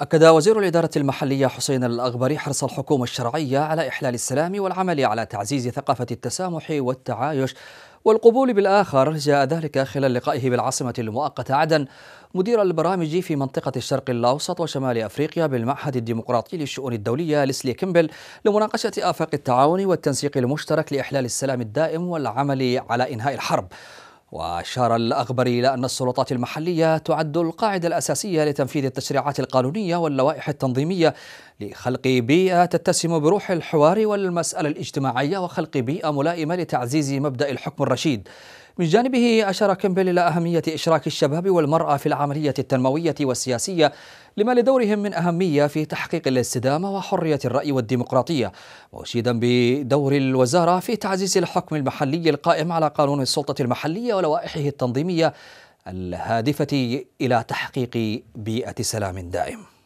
أكد وزير الإدارة المحلية حسين الأغبري حرص الحكومة الشرعية على إحلال السلام والعمل على تعزيز ثقافة التسامح والتعايش والقبول بالآخر جاء ذلك خلال لقائه بالعاصمة المؤقتة عدن مدير البرامج في منطقة الشرق الأوسط وشمال أفريقيا بالمعهد الديمقراطي للشؤون الدولية لسلي كيمبل لمناقشة آفاق التعاون والتنسيق المشترك لإحلال السلام الدائم والعمل على إنهاء الحرب وأشار الأغبر إلى أن السلطات المحلية تعد القاعدة الأساسية لتنفيذ التشريعات القانونية واللوائح التنظيمية لخلق بيئة تتسم بروح الحوار والمسألة الاجتماعية وخلق بيئة ملائمة لتعزيز مبدأ الحكم الرشيد من جانبه أشار كيمبل إلى أهمية إشراك الشباب والمرأة في العملية التنموية والسياسية لما لدورهم من أهمية في تحقيق الاستدامة وحرية الرأي والديمقراطية مشيدا بدور الوزارة في تعزيز الحكم المحلي القائم على قانون السلطة المحلية ولوائحه التنظيمية الهادفة إلى تحقيق بيئة سلام دائم